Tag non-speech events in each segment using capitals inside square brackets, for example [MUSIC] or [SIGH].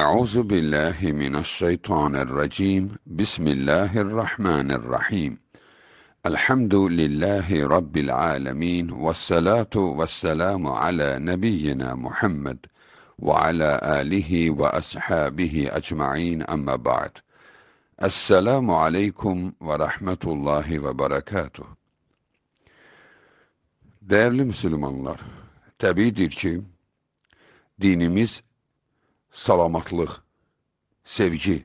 أعوذ بالله من الشيطان الرجيم بسم الله الرحمن الرحيم الحمد لله رب العالمين والصلاة والسلام على نبينا محمد وعلى آله وأصحابه أجمعين أما بعد السلام عليكم ورحمة الله وبركاته Değerli Müslümanlar, tabidir ki dinimiz salamatlıq, sevgi,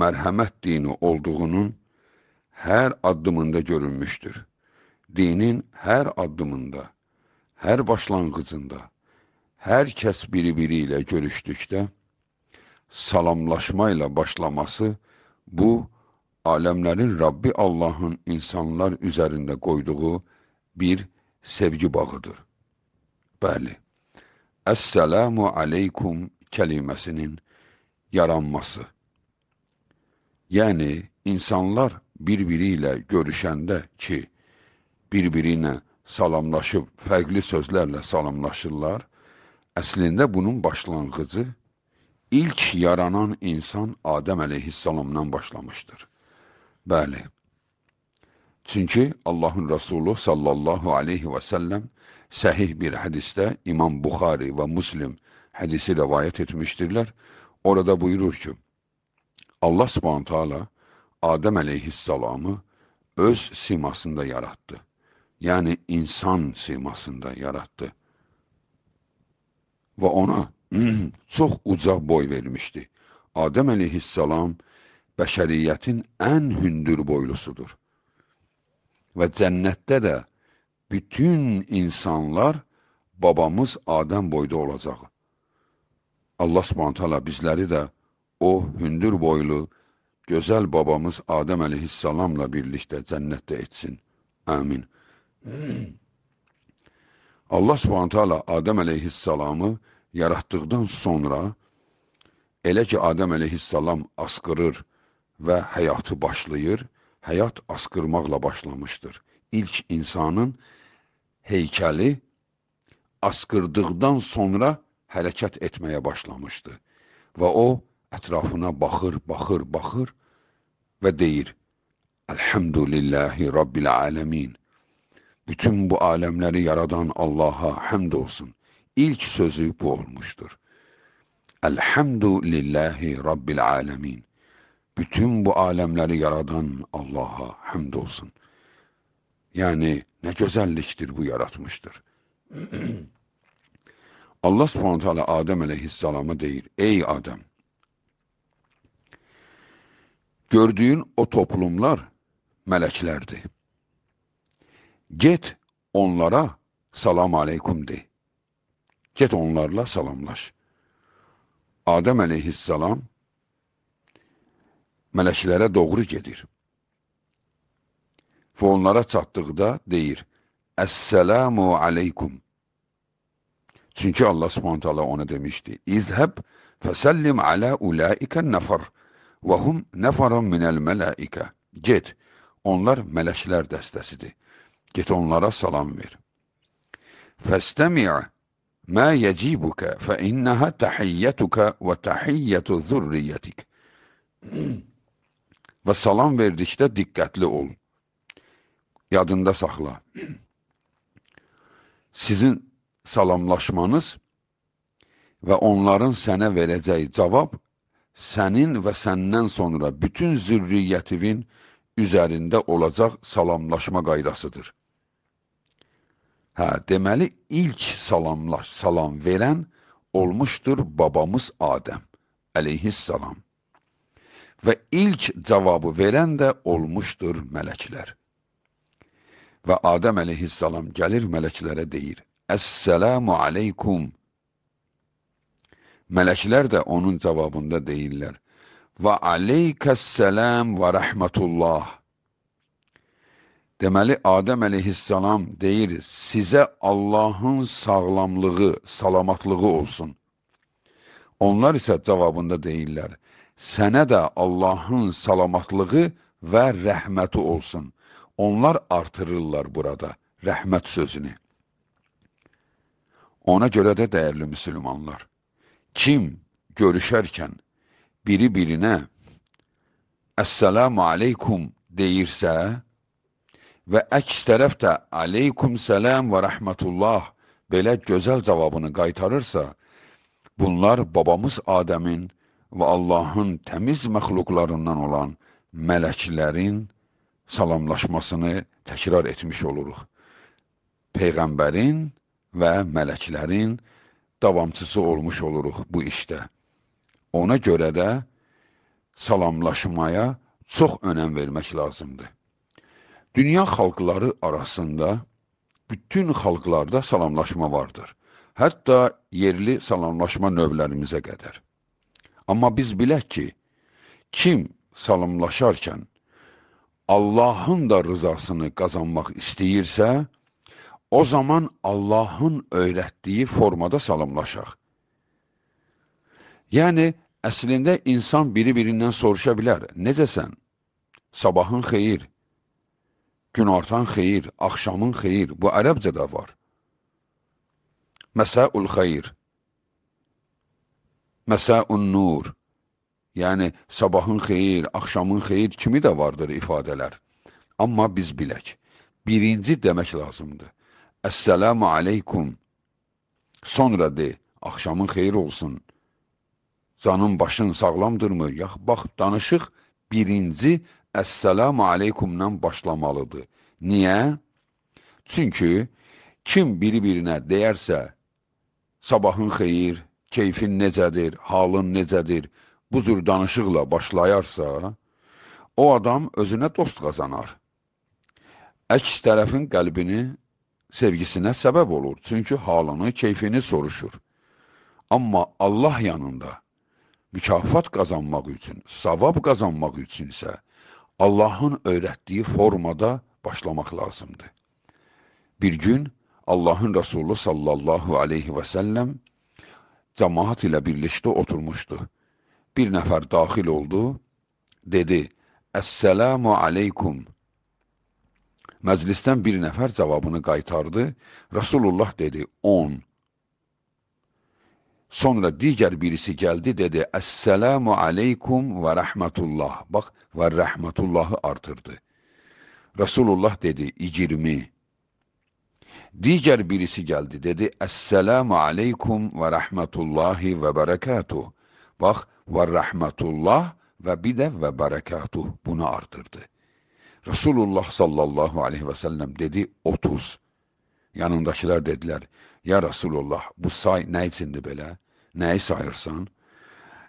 mərhəmət dini olduğunun hər addımında görünmüşdür. Dinin hər addımında, hər başlanğıcında, hər kəs biri-biri ilə görüşdükdə, salamlaşma ilə başlaması bu, aləmlərin Rabbi Allahın insanlar üzərində qoyduğu bir sevgi bağıdır. Bəli, Əssəlamu aleykum kəliməsinin yaranması. Yəni, insanlar bir-biri ilə görüşəndə ki, bir-biri ilə salamlaşıb, fərqli sözlərlə salamlaşırlar, əslində bunun başlanğıcı ilk yaranan insan Adəm əleyhissalamdan başlamışdır. Bəli, çünki Allahın Rəsulu sallallahu aleyhi və səlləm səhih bir hədistə İmam Buxari və Müslim hadisi rivayet etmiştirler. Orada buyurur ki, Allah subhanahu teala Adem aleyhisselamı öz simasında yarattı. Yani insan simasında yarattı. Ve ona [CLEARS THROAT] çox uca boy vermişdi. Adem aleyhisselam bəşəriyyətin ən hündür boylusudur. Və cənnətdə də bütün insanlar babamız Adəm boyda olacaq. Allah subhantala bizləri də o hündür boylu, gözəl babamız Adəm əleyhissalamla birlikdə cənnətdə etsin. Amin. Allah subhantala Adəm əleyhissalamı yaratdıqdan sonra elə ki, Adəm əleyhissalam asqırır və həyatı başlayır, həyat asqırmaqla başlamışdır. İlk insanın heykəli asqırdıqdan sonra hərəkət etməyə başlamışdı və o ətrafına baxır, baxır, baxır və deyir: "Elhamdülillahi rabbil alamin." Bütün bu aləmləri yaradan Allah'a həmd olsun. İlk sözü bu olmuşdur. Elhamdülillahi rabbil alamin. Bütün bu aləmləri yaradan Allah'a həmd olsun. Yəni nə gözəllikdir bu yaratmışdır. [CLEARS THROAT] Allah subhanahu teala Adəm əleyhissalama deyir, ey Adəm, gördüyün o toplumlar mələklərdir. Get onlara salam aleykum de. Get onlarla salamlaş. Adəm əleyhissalam mələklərə doğru gedir. Və onlara çatdıqda deyir, Əssəlamu aleykum. Çünkü Allah subhanahu teala ona demişti. İzheb fesellim ala ulaike nefer ve hum neferun minel melaike. Git. Onlar meleşler destesidir. Git onlara salam ver. Festemi' ma yecibuke fe inneha tahiyyetuke ve tahiyyetu zurriyetik. [CLEARS THROAT] ve salam verdikdə dikkatli ol. Yadında sakla. [CLEARS THROAT] Sizin salamlaşmanız və onların sənə verəcəyi cavab sənin və səndən sonra bütün zürriyyətinin üzərində olacaq salamlaşma qaydasıdır. Hə, deməli, ilk salamlaş, salam verən olmuşdur babamız Adəm, əleyhissalam. Və ilk cavabı verən də olmuşdur mələklər. Və Adəm əleyhissalam gəlir mələklərə deyir, Əssəlamu aleykum. Mələklər də onun cavabında deyirlər. Və aleykəssəlam və rəhmətullah. Deməli, Adəm əleyhissalam deyir, sizə Allahın sağlamlığı, salamatlığı olsun. Onlar isə cavabında deyirlər, sənə də Allahın salamatlığı və rəhməti olsun. Onlar artırırlar burada rəhmət sözünü. Ona görə də dəyərli müsəlmanlar, kim görüşərkən biri birinə Əssəlamu aleykum deyirsə və əks tərəf də aleykum sələm və rəhmətullah belə gözəl cavabını qaytarırsa, bunlar babamız Adəmin və Allahın təmiz məxluqlarından olan mələklərin salamlaşmasını təkrar etmiş oluruq. Peyğəmbərin və mələklərin davamçısı olmuş oluruq bu işdə. Ona görə də salamlaşmaya çox önəm vermək lazımdır. Dünya xalqları arasında bütün xalqlarda salamlaşma vardır. Hətta yerli salamlaşma növlərimizə qədər. Amma biz bilək ki, kim salamlaşarkən Allahın da rızasını qazanmaq istəyirsə, o zaman Allahın öyrətdiyi formada salamlaşaq. Yəni, əslində insan biri-birindən soruşa bilər, necəsən? Sabahın xeyir, gün artan xeyir, axşamın xeyir, bu ərəbcədə var. Məsəul xeyir, məsəun nur, yəni sabahın xeyir, axşamın xeyir kimi də vardır ifadələr. Amma biz bilək, birinci demək lazımdır. Əssəlamu aleykum. Sonra de, axşamın xeyir olsun. Canın başın sağlamdırmı? Yax, bax, danışıq birinci Əssəlamu aleykumdan başlamalıdır. Niyə? Çünki kim bir-birinə deyərsə, sabahın xeyir, keyfin necədir, halın necədir, bu cür danışıqla başlayarsa, o adam özünə dost qazanar. Əks tərəfin qəlbini sevgisinə səbəb olur, çünki halını, keyfini soruşur. Amma Allah yanında mükafat qazanmaq üçün, savab qazanmaq üçün isə Allahın öyrətdiyi formada başlamaq lazımdır. Bir gün Allahın Resulü sallallahu aleyhi və səlləm cəmaat ilə birlikdə oturmuşdu. Bir nəfər daxil oldu, dedi, Əssəlamu aleykum, Məclisdən bir nəfər cavabını qaytardı. Rasulullah dedi, 10. Sonra digər birisi gəldi, dedi, Əssəlamu aleykum və rəhmətullah. Bax, və rəhmətullahı artırdı. Rasulullah dedi, 20. Digər birisi gəldi, dedi, Əssəlamu aleykum və rəhmətullahi və bərəkatuh. Bax, və rəhmətullah və bir də və bərəkatuh bunu artırdı. Resulullah sallallahu aleyhi ve sellem dedi 30. Yanındakiler dediler ya Resulullah bu say ne içindi belə? Neyi sayırsan?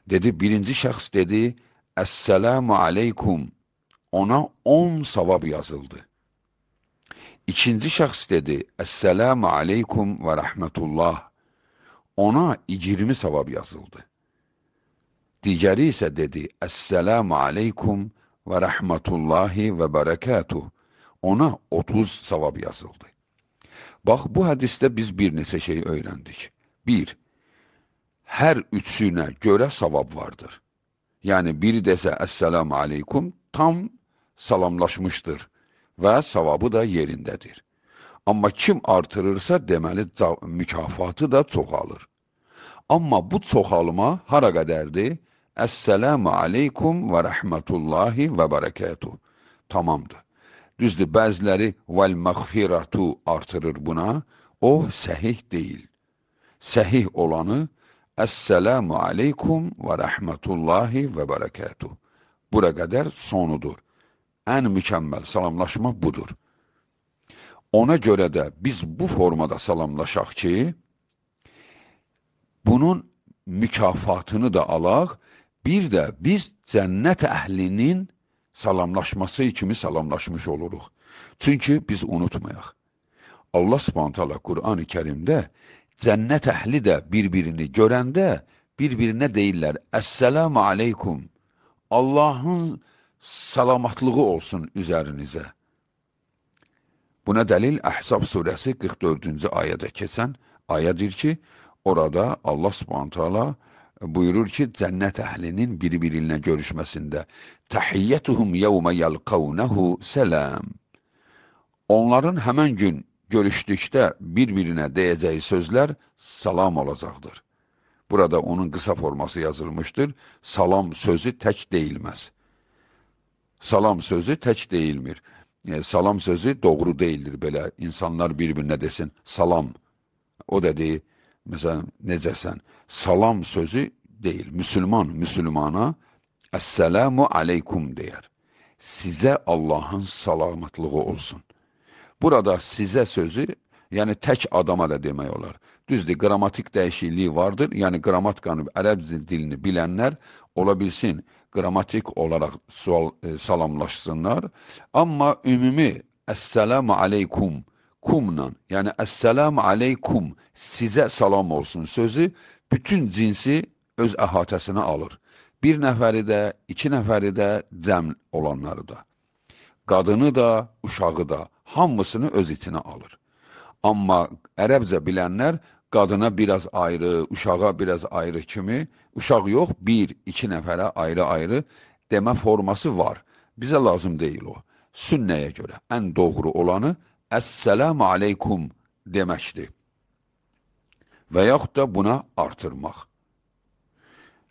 Dedi birinci şahs dedi Esselamu aleykum ona 10 savab yazıldı. İkinci şahs dedi Esselamu aleykum ve rahmetullah ona 20 savab yazıldı. Digəri isə dedi Esselamu aleykum ve ve rahmetullahi ve berekatuh. Ona 30 savab yazıldı. Bax, bu hədisdə biz bir neçə şey öyrəndik. 1. Hər üçsünə görə savab vardır. Yəni, biri desə əssəlamu aleykum, tam salamlaşmışdır və savabı da yerindədir. Amma kim artırırsa, deməli, mükafatı da çoxalır. Amma bu çoxalma hara qədərdir? Esselamu aleykum ve rahmetullahi ve berekatuhu. Tamamdır. Düzdür, bəziləri vel məğfiratu artırır buna. O səhih deyil. Səhih olanı Esselamu aleykum ve rahmetullahi ve berekatuhu. Bura qədər sonudur. Ən mükəmməl salamlaşma budur. Ona görə də biz bu formada salamlaşaq ki, bunun mükafatını da alaq Bir də biz cənnət əhlinin salamlaşması kimi salamlaşmış oluruq. Çünki biz unutmayaq. Allah subhantala Qur'an-ı Kerimdə cənnət əhli də bir-birini görəndə bir-birinə deyirlər, Əssəlamu aleykum, Allahın salamatlığı olsun üzərinizə. Buna dəlil Əhsab surəsi 44-cü ayədə keçən ayədir ki, orada Allah subhantala Qur'an-ı buyurur ki, cənnət əhlinin bir-birinə görüşməsində təhiyyətuhum yevmə yalqavnəhu sələm. Onların həmən gün görüşdükdə bir-birinə deyəcəyi sözlər salam olacaqdır. Burada onun qısa forması yazılmışdır. Salam sözü tək deyilməz. Salam sözü tək deyilmir. E, salam sözü doğru deyildir belə. İnsanlar bir-birinə desin salam. O da deyil mesela ne desen salam sözü değil Müslüman, Müslümana Esselamu aleykum deyər. size Allahın salamatlığı olsun. Burada size sözü, yani tək adama da demək olar. Düzdür, qramatik dəyişikliyi vardır. yani qramatikanı, Arap dilini bilenler olabilsin gramatik olarak sual, e, salamlaşsınlar. ama ümumi Esselamu aleykum deyər kumla yəni əssəlamu aleykum sizə salam olsun sözü bütün cinsi öz əhatəsinə alır. Bir nəfəri də, iki nəfəri də, cəm olanları da. Qadını da, uşağı da, hamısını öz içinə alır. Amma ərəbcə bilənlər qadına biraz ayrı, uşağa biraz ayrı kimi, uşaq yox, bir, iki nəfərə ayrı-ayrı demə forması var. Bizə lazım deyil o. Sünnəyə görə ən doğru olanı əssəlamu aleykum deməkdir. Və yaxud da buna artırmaq.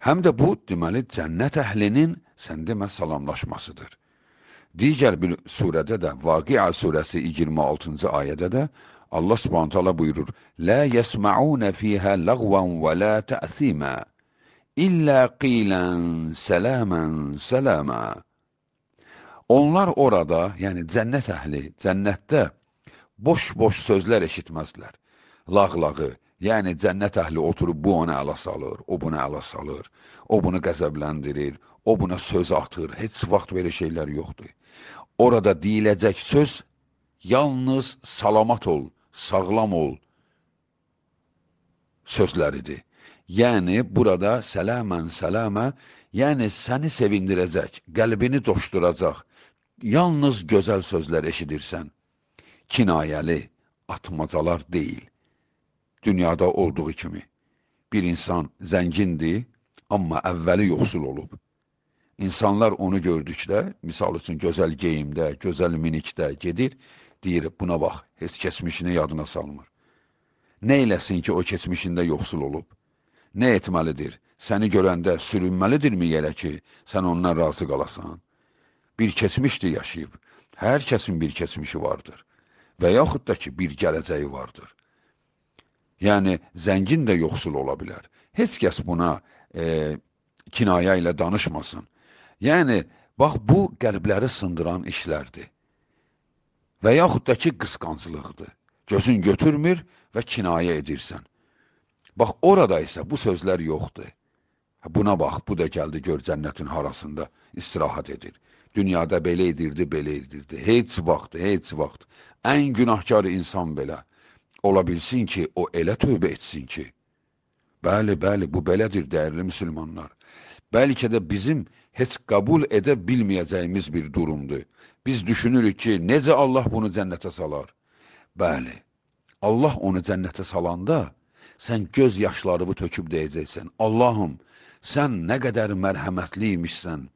Həm də bu, deməli, cənnət əhlinin sən demə salamlaşmasıdır. Digər bir surədə də, Vaqiə surəsi 26-cı ayədə də Allah subhanət hala buyurur, Lə yəsməunə fiyhə ləğvən və lə təəthimə, illə qilən sələmən sələmə. Onlar orada, yəni cənnət əhli, cənnətdə boş-boş sözlər eşitməzlər. Lağlağı, yəni cənnət əhli oturub bu ona ələ salır, o buna ələ salır, o bunu qəzəbləndirir, o buna söz atır. Heç vaxt belə şeylər yoxdur. Orada deyiləcək söz yalnız salamat ol, sağlam ol sözləridir. Yəni, burada sələmən sələmə, yəni səni sevindirəcək, qəlbini coşduracaq, yalnız gözəl sözlər eşidirsən kinayəli atmacalar deyil. Dünyada olduğu kimi bir insan zəngindir, amma əvvəli yoxsul olub. İnsanlar onu gördükdə, misal üçün gözəl geyimdə, gözəl minikdə gedir, deyir, buna bax, heç keçmişini yadına salmır. Nə eləsin ki, o keçmişində yoxsul olub? Nə etməlidir? Səni görəndə sürünməlidirmi yerə ki, sən ondan razı qalasan? Bir keçmişdir yaşayıb. Hər kəsin bir keçmişi vardır və yaxud da ki, bir gələcəyi vardır. Yəni, zəngin də yoxsul ola bilər. Heç kəs buna e, kinayə ilə danışmasın. Yəni, bax, bu qəlbləri sındıran işlərdir. Və yaxud da ki, qısqancılıqdır. Gözün götürmür və kinayə edirsən. Bax, orada isə bu sözlər yoxdur. Buna bax, bu da gəldi gör cənnətin harasında istirahat edir. Dünyada belə edirdi, belə edirdi. Heç vaxt, heç vaxt. Ən günahkar insan belə. Ola bilsin ki, o elə tövbə etsin ki. Bəli, bəli, bu belədir dəyərli müsəlmanlar. Bəlkə də bizim heç qəbul edə bilməyəcəyimiz bir durumdur. Biz düşünürük ki, necə Allah bunu cənnətə salar? Bəli, Allah onu cənnətə salanda sən göz yaşlarını töküb deyəcəksən. Allahım, sən nə qədər mərhəmətli imişsən,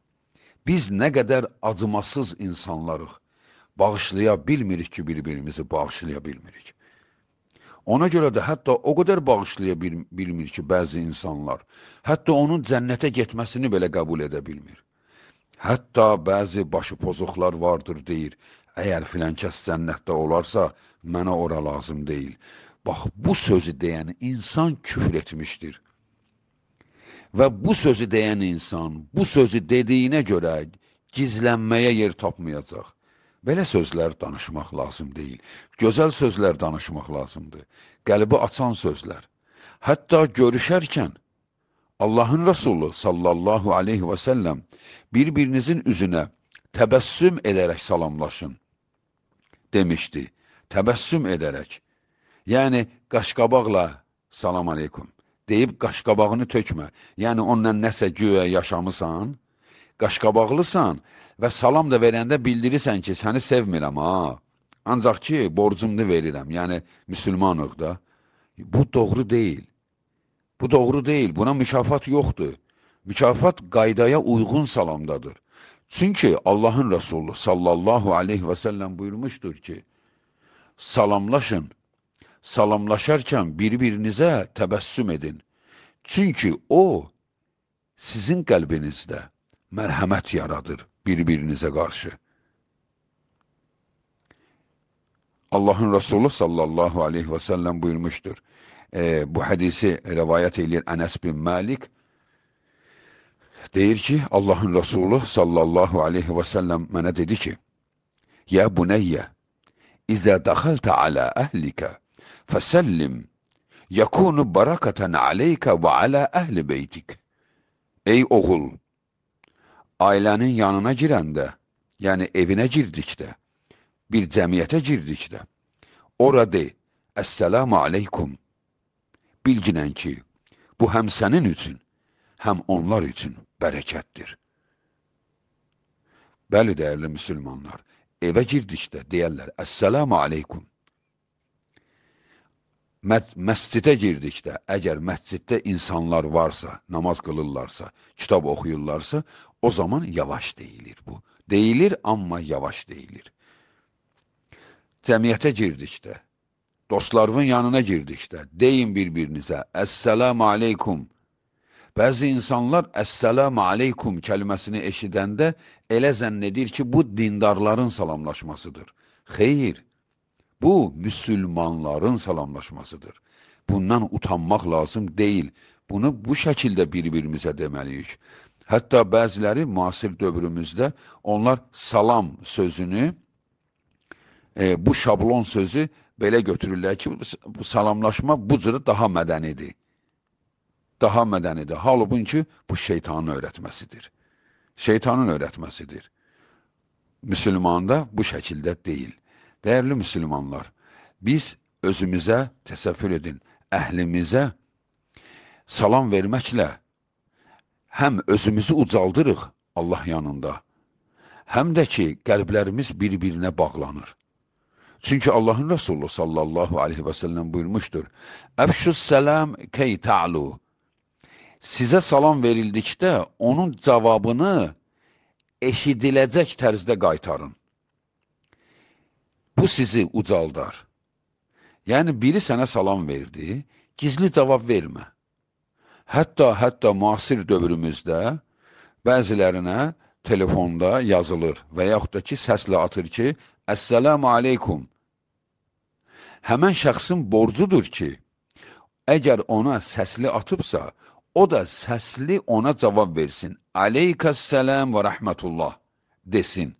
Biz nə qədər acımasız insanlarıq. Bağışlaya bilmirik ki, bir-birimizi bağışlaya bilmirik. Ona görə də hətta o qədər bağışlaya bil bilmir ki, bəzi insanlar, hətta onun cənnətə getməsini belə qəbul edə bilmir. Hətta bəzi başı pozuqlar vardır deyir, əgər filan kəs cənnətdə olarsa, mənə ora lazım deyil. Bax, bu sözü deyən insan küfr etmişdir. Və bu sözü deyən insan bu sözü dediyinə görə gizlənməyə yer tapmayacaq. Belə sözlər danışmaq lazım deyil. Gözəl sözlər danışmaq lazımdır. Qəlbi açan sözlər. Hətta görüşərkən Allahın Rəsulu sallallahu aleyhi və səlləm bir-birinizin üzünə təbəssüm edərək salamlaşın demişdi. Təbəssüm edərək. Yəni qaşqabaqla salam aleykum deyib qaşqabağını tökmə. Yəni onunla nəsə göyə yaşamısan, qaşqabaqlısan və salam da verəndə bildirirsən ki, səni sevmirəm ha. Ancaq ki, borcumdu verirəm. Yəni müsəlmanıq da. Bu doğru deyil. Bu doğru deyil. Buna mükafat yoxdur. Mükafat qaydaya uyğun salamdadır. Çünki Allahın Resulü sallallahu aleyhi və səlləm buyurmuşdur ki, salamlaşın salamlaşarkən bir-birinizə təbəssüm edin. Çünki o, sizin qəlbinizdə mərhəmət yaradır bir-birinizə qarşı. Allahın Resulü sallallahu aleyhi və səlləm buyurmuşdur. E, bu hədisi rəvayət edir Ənəs bin Məlik. Deyir ki, Allahın Resulü sallallahu aleyhi və səlləm mənə dedi ki, Yə bunəyyə, İzə daxəltə alə əhlikə فسلم yakunu barakaten aleyke ve ala ehli beytik. Ey oğul, ailənin yanına girəndə, yəni evinə girdikdə, bir cəmiyyətə girdikdə, ora de, əssəlamu aleykum. Bilginən ki, bu həm sənin üçün, həm onlar üçün bərəkətdir. Bəli, dəyərli müsəlmanlar, evə girdikdə deyərlər, əssəlamu aleykum məscidə girdikdə, əgər məsciddə insanlar varsa, namaz qılırlarsa, kitab oxuyurlarsa, o zaman yavaş deyilir bu. Deyilir, amma yavaş deyilir. Cəmiyyətə girdikdə, dostlarının yanına girdikdə, deyin bir-birinizə, Əssəlamu aleykum. Bəzi insanlar Əssəlamu aleykum kəlməsini eşidəndə elə zənn edir ki, bu dindarların salamlaşmasıdır. Xeyr, Bu, müsülmanların salamlaşmasıdır. Bundan utanmaq lazım deyil. Bunu bu şəkildə bir-birimizə deməliyik. Hətta bəziləri müasir dövrümüzdə onlar salam sözünü, e, bu şablon sözü belə götürürlər ki, salamlaşma bu cürə daha mədənidir. Daha mədənidir. Halbuki bu şeytanın öyrətməsidir. Şeytanın öyrətməsidir. Müslümanda bu şəkildə deyil. Dəyərli müsəlmanlar, biz özümüzə təsəvvür edin, əhlimizə salam verməklə həm özümüzü ucaldırıq Allah yanında, həm də ki, qəlblərimiz bir-birinə bağlanır. Çünki Allahın Resulü sallallahu aleyhi və səlləm buyurmuşdur, Əfşüs sələm key ta'lu. Sizə salam verildikdə onun cavabını eşidiləcək tərzdə qaytarın. Bu sizi ucaldar. Yəni, biri sənə salam verdi, gizli cavab vermə. Hətta, hətta müasir dövrümüzdə bəzilərinə telefonda yazılır və yaxud da ki, səslə atır ki, Əssəlamu aleykum. Həmən şəxsin borcudur ki, əgər ona səsli atıbsa, o da səsli ona cavab versin. Aleykəssələm və rəhmətullah desin.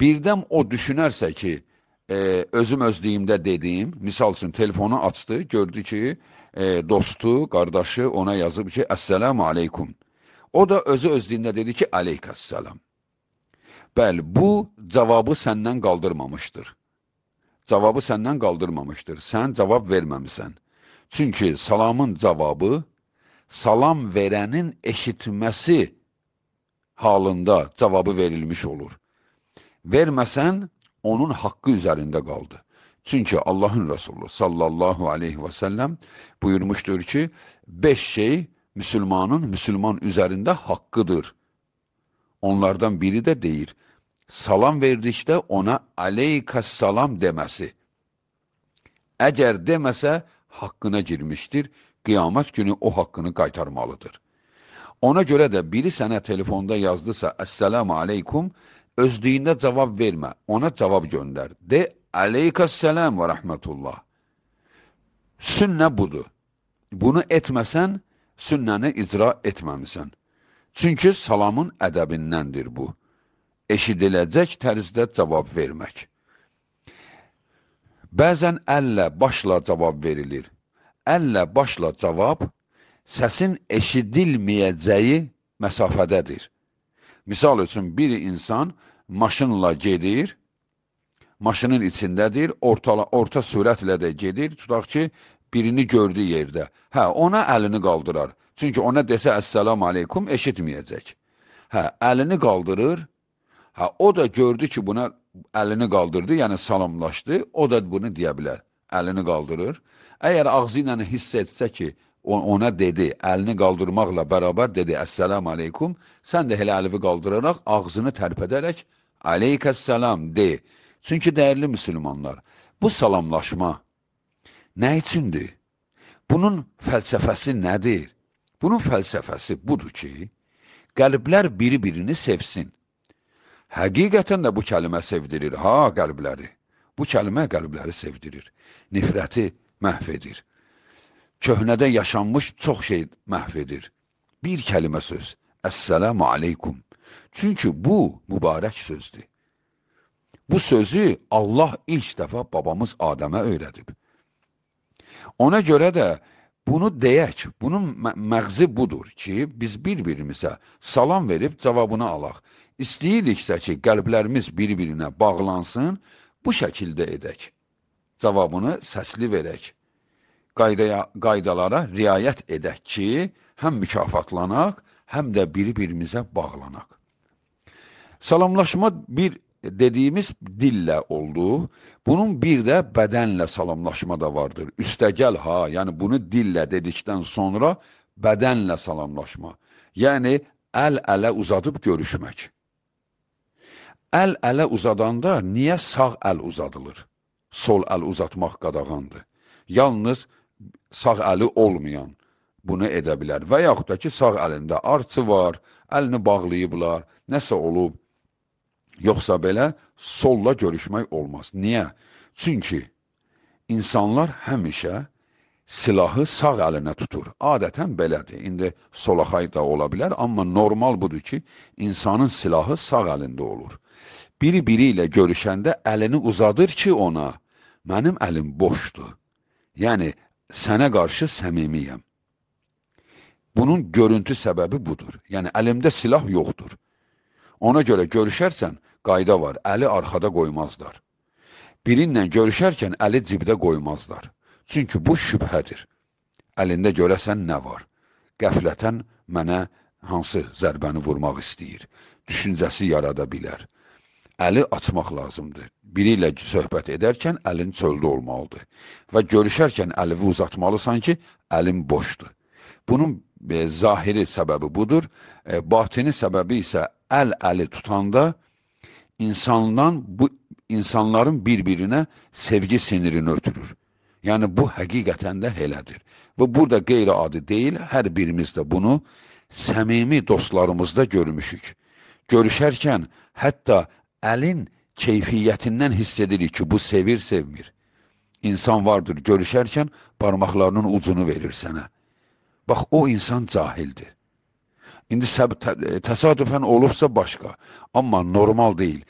Birdən o düşünərsə ki, e, özüm özlüyümdə dediyim, misal üçün telefonu açdı, gördü ki, e, dostu, qardaşı ona yazıb ki, əssəlamu aleykum. O da özü özlüyündə dedi ki, aleykəssəlam. Bəli, bu cavabı səndən qaldırmamışdır. Cavabı səndən qaldırmamışdır. Sən cavab verməmisən. Çünki salamın cavabı salam verənin eşitməsi halında cavabı verilmiş olur. Vermesen onun hakkı üzerinde kaldı. Çünkü Allah'ın Resulü sallallahu aleyhi ve sellem buyurmuştur ki beş şey Müslümanın Müslüman üzerinde hakkıdır. Onlardan biri de deyir. Salam verdikdə ona salam demesi. Eğer demese hakkına girmiştir. qiyamət günü o hakkını kaytarmalıdır. Ona göre de biri sənə telefonda yazdısa, əssəlamu aleykum, özlüyündə cavab vermə, ona cavab göndər. De, əleykəssələm və rəhmətullah. Sünnə budur. Bunu etməsən, sünnəni icra etməmisən. Çünki salamın ədəbindəndir bu. Eşidiləcək tərzdə cavab vermək. Bəzən əllə, başla cavab verilir. Əllə, başla cavab, səsin eşidilməyəcəyi məsafədədir. Misal üçün, bir insan maşınla gedir, maşının içindədir, orta, orta sürətlə də gedir, tutaq ki, birini gördü yerdə. Hə, ona əlini qaldırar. Çünki ona desə əssəlam aleykum eşitməyəcək. Hə, əlini qaldırır, hə, o da gördü ki, buna əlini qaldırdı, yəni salamlaşdı, o da bunu deyə bilər. Əlini qaldırır. Əgər ağzı ilə hiss etsə ki, ona dedi, əlini qaldırmaqla bərabər dedi, əssəlam aleykum, sən də elə əlivi qaldıraraq, ağzını tərpədərək Aleykəssəlam de. Çünki dəyərli müsəlmanlar, bu salamlaşma nə üçündür? Bunun fəlsəfəsi nədir? Bunun fəlsəfəsi budur ki, qəlblər bir-birini sevsin. Həqiqətən də bu kəlimə sevdirir, ha qəlbləri. Bu kəlmə qəlbləri sevdirir, nifrəti məhv edir. Köhnədə yaşanmış çox şey məhv edir. Bir kəlimə söz, əssəlamu aleykum. Çünki bu mübarək sözdür. Bu sözü Allah ilk dəfə babamız Adəmə öyrədib. Ona görə də bunu deyək, bunun məğzi budur ki, biz bir-birimizə salam verib cavabını alaq. İstəyiriksə ki, qəlblərimiz bir-birinə bağlansın, bu şəkildə edək. Cavabını səsli verək. Qaydaya, qaydalara riayət edək ki, həm mükafatlanaq, həm də bir-birimizə bağlanaq. Salamlaşma bir dediyimiz dillə olduğu, bunun bir də bədənlə salamlaşma da vardır. Üstəgəl ha, yəni bunu dillə dedikdən sonra bədənlə salamlaşma. Yəni əl-ələ uzadıb görüşmək. Əl-ələ uzadanda niyə sağ əl uzadılır? Sol əl uzatmaq qadağandır. Yalnız sağ əli olmayan bunu edə bilər və yaxud da ki, sağ əlində arçı var, əlini bağlayıblar, nəsə olub, Yoxsa belə solla görüşmək olmaz. Niyə? Çünki insanlar həmişə silahı sağ əlinə tutur. Adətən belədir. İndi solaxay da ola bilər, amma normal budur ki, insanın silahı sağ əlində olur. Biri-biri ilə görüşəndə əlini uzadır ki, ona, mənim əlim boşdur. Yəni, sənə qarşı səmimiyəm. Bunun görüntü səbəbi budur. Yəni, əlimdə silah yoxdur. Ona görə görüşərsən, qayda var. Əli arxada qoymazlar. Birinlə görüşərkən əli cibdə qoymazlar. Çünki bu şübhədir. Əlində görəsən nə var? Qəflətən mənə hansı zərbəni vurmaq istəyir? Düşüncəsi yarada bilər. Əli açmaq lazımdır. Biri ilə söhbət edərkən əlin çöldə olmalıdır. Və görüşərkən əlivi uzatmalısan ki, əlin boşdur. Bunun e, zahiri səbəbi budur. E, batini səbəbi isə əl əli tutanda, insandan bu insanların bir-birinə sevgi sinirini ötürür. Yəni bu həqiqətən də elədir. Və burada qeyri-adi deyil, hər birimiz də bunu səmimi dostlarımızda görmüşük. Görüşərkən hətta əlin keyfiyyətindən hiss edirik ki, bu sevir, sevmir. İnsan vardır, görüşərkən barmaqlarının ucunu verir sənə. Bax, o insan cahildir. İndi təsadüfən olubsa başqa, amma normal deyil.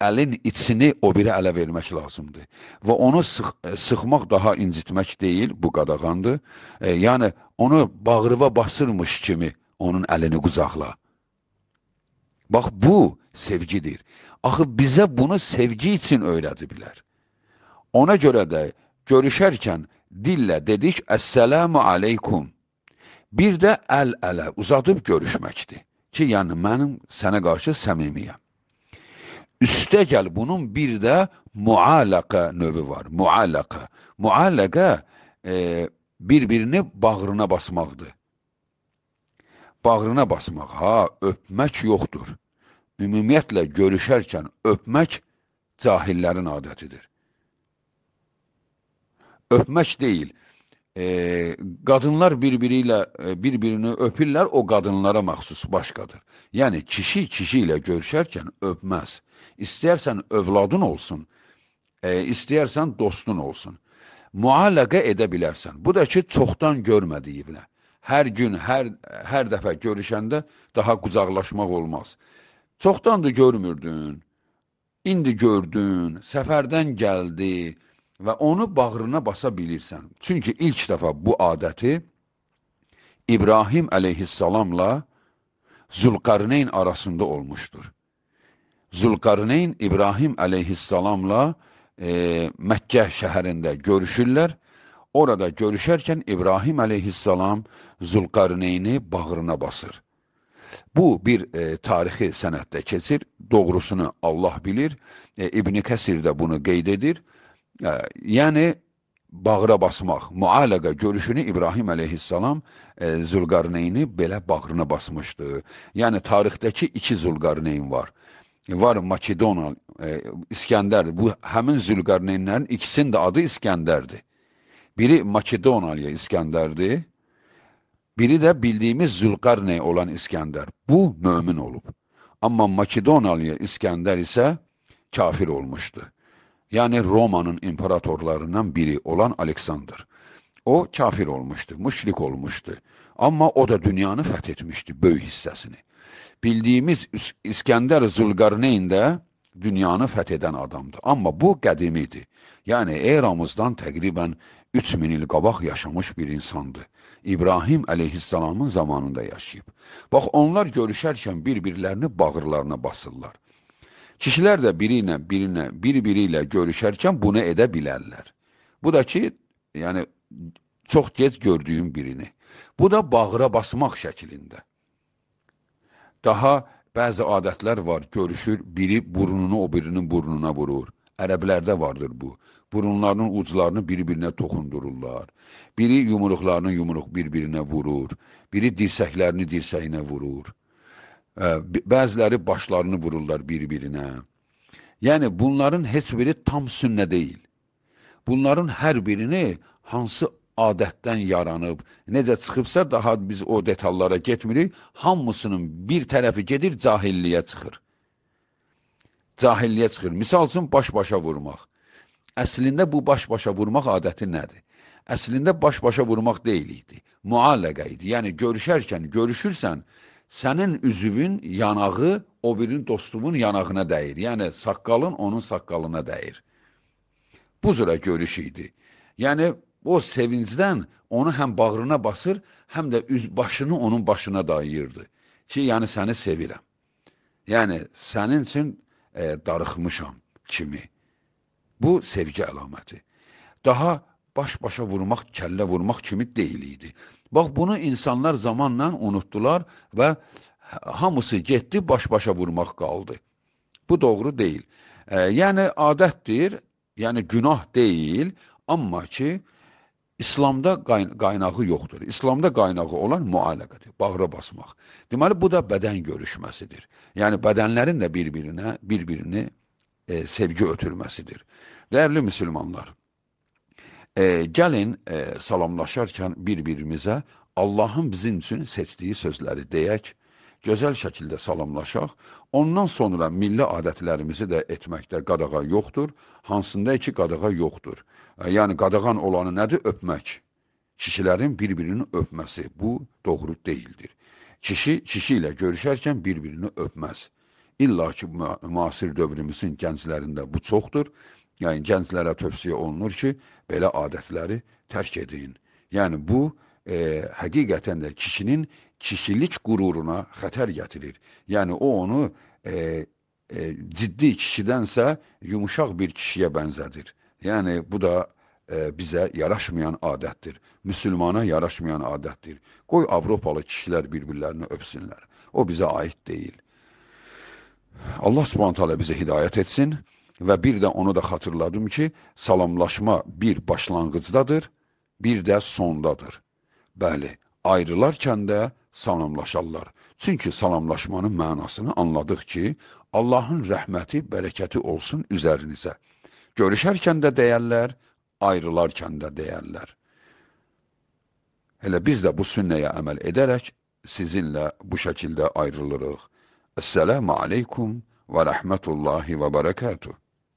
Əlin içini o biri ələ vermək lazımdır. Və onu sıx, sıxmaq daha incitmək deyil, bu qadağandır. E, yəni, onu bağrıva basırmış kimi onun əlini qucaqla. Bax, bu sevgidir. Axı, bizə bunu sevgi için öyrədiblər. Ona görə də görüşərkən dillə dedik, Əssəlamu aleykum. Bir də əl-ələ uzadıb görüşməkdir ki, yəni mənim sənə qarşı səmimiyəm. Üstə gəl bunun bir də mualəqə növü var. Mualəqə. Mualəqə e, bir-birini bağrına basmaqdır. Bağrına basmaq, ha, öpmək yoxdur. Ümumiyyətlə, görüşərkən öpmək cahillərin adətidir. Öpmək deyil, e, qadınlar bir-biri ilə bir-birini öpürlər, o qadınlara məxsus başqadır. Yəni kişi kişi ilə görüşərkən öpməz. İstərsən övladın olsun, e, istərsən dostun olsun. Müaləqə edə bilərsən. Bu da ki çoxdan görmədiyinə. Hər gün, hər hər dəfə görüşəndə daha qucaqlaşmaq olmaz. Çoxdandır görmürdün. İndi gördün, səfərdən gəldi, və onu bağrına basa bilirsən. Çünki ilk dəfə bu adəti İbrahim əleyhissalamla Zülqarneyn arasında olmuşdur. Zülqarneyn İbrahim əleyhissalamla e, Məkkə şəhərində görüşürlər. Orada görüşərkən İbrahim əleyhissalam Zülqarneyni bağrına basır. Bu bir e, tarixi sənətdə keçir. Doğrusunu Allah bilir. E, İbn Kəsir də bunu qeyd edir. Yəni, bağıra basmaq, müaləqə görüşünü İbrahim əleyhissalam e, Zülqarneyni belə bağrına basmışdı. Yəni, tarixdəki iki Zülqarneyn var. Var Makedona, e, İskəndərdir. Bu, həmin Zülqarneynlərin ikisinin də adı İskəndərdir. Biri Makedonaliya İskəndərdir, biri də bildiyimiz Zülqarney olan İskəndər. Bu, mömin olub. Amma Makedonaliya İskəndər isə kafir olmuşdu yani Roma'nın imparatorlarından biri olan Alexander. O kafir olmuştu, müşrik olmuştu. Ama o da dünyanı fethetmişti, böyük hissəsini. Bildiyimiz İskəndər Zülqarneyn də dünyanı fetheden adamdı. Ama bu qədimidir. Yani eramızdan təqribən 3000 il qabaq yaşamış bir insandı. İbrahim əleyhissalamın zamanında yaşayıb. Bax, onlar görüşərkən bir-birlərini bağırlarına basırlar. Kişilər də biri ilə birinə, bir-biri ilə görüşərkən bunu edə bilərlər. Bu da ki, yəni çox gec gördüyüm birini. Bu da bağıra basmaq şəklində. Daha bəzi adətlər var, görüşür, biri burnunu o birinin burnuna vurur. Ərəblərdə vardır bu. Burunlarının uclarını bir-birinə toxundururlar. Biri yumruqlarını yumruq bir-birinə vurur. Biri dirsəklərini dirsəyinə vurur bəziləri başlarını vururlar bir-birinə. Yəni bunların heç biri tam sünnə deyil. Bunların hər birini hansı adətdən yaranıb, necə çıxıbsa daha biz o detallara getmirik, hamısının bir tərəfi gedir cahilliyə çıxır. Cahilliyə çıxır. Misal üçün baş-başa vurmaq. Əslində bu baş-başa vurmaq adəti nədir? Əslində baş-başa vurmaq deyil idi. Müaləqə idi. Yəni görüşərkən görüşürsən, sənin üzvün yanağı o birin dostumun yanağına dəyir. Yəni saqqalın onun saqqalına dəyir. Bu cürə görüş idi. Yəni o sevincdən onu həm bağrına basır, həm də üz başını onun başına dayıyırdı ki, yəni səni sevirəm. Yəni sənin üçün e, darıxmışam kimi. Bu sevgi əlaməti. Daha baş-başa vurmaq, kəllə vurmaq kimi deyil idi. Bax, bunu insanlar zamanla unutdular və hamısı getdi, baş-başa vurmaq qaldı. Bu doğru deyil. E, yəni, adətdir, yəni günah deyil, amma ki, İslamda qaynağı yoxdur. İslamda qaynağı olan müaləqədir, bağra basmaq. Deməli, bu da bədən görüşməsidir. Yəni, bədənlərin də bir-birinə, bir-birini e, sevgi ötürməsidir. Dəyərli müsəlmanlar, e, gəlin e, salamlaşarkən bir-birimizə Allahın bizim üçün seçdiyi sözləri deyək, gözəl şəkildə salamlaşaq, ondan sonra milli adətlərimizi də etməkdə qadağa yoxdur, hansında ki qadağa yoxdur. E, yəni qadağan olanı nədir? Öpmək. Kişilərin bir-birinin öpməsi bu doğru deyildir. Kişi kişi ilə görüşərkən bir-birini öpməz. İlla ki, müasir dövrümüzün gənclərində bu çoxdur Yəni gənclərə tövsiyə olunur ki, belə adətləri tərk edin. Yəni bu e, həqiqətən də kişinin kişilik qüruruna xətər gətirir. Yəni o onu e, e, ciddi kişidənsə yumuşaq bir kişiyə bənzədir. Yəni bu da e, bizə yaraşmayan adətdir. Müslümana yaraşmayan adətdir. Qoy Avropalı kişilər bir-birlərini öpsünlər. O bizə aid deyil. Allah Subhanahu taala bizə hidayət etsin. Və bir də onu da xatırladım ki, salamlaşma bir başlanğıcdadır, bir də sondadır. Bəli, ayrılarkən də salamlaşarlar. Çünki salamlaşmanın mənasını anladıq ki, Allahın rəhməti, bərəkəti olsun üzərinizə. Görüşərkən də deyərlər, ayrılarkən də deyərlər. Elə biz də bu sünnəyə əməl edərək sizinlə bu şəkildə ayrılırıq. Əssəlamu aleykum və rəhmətullahi və bərəkətuh.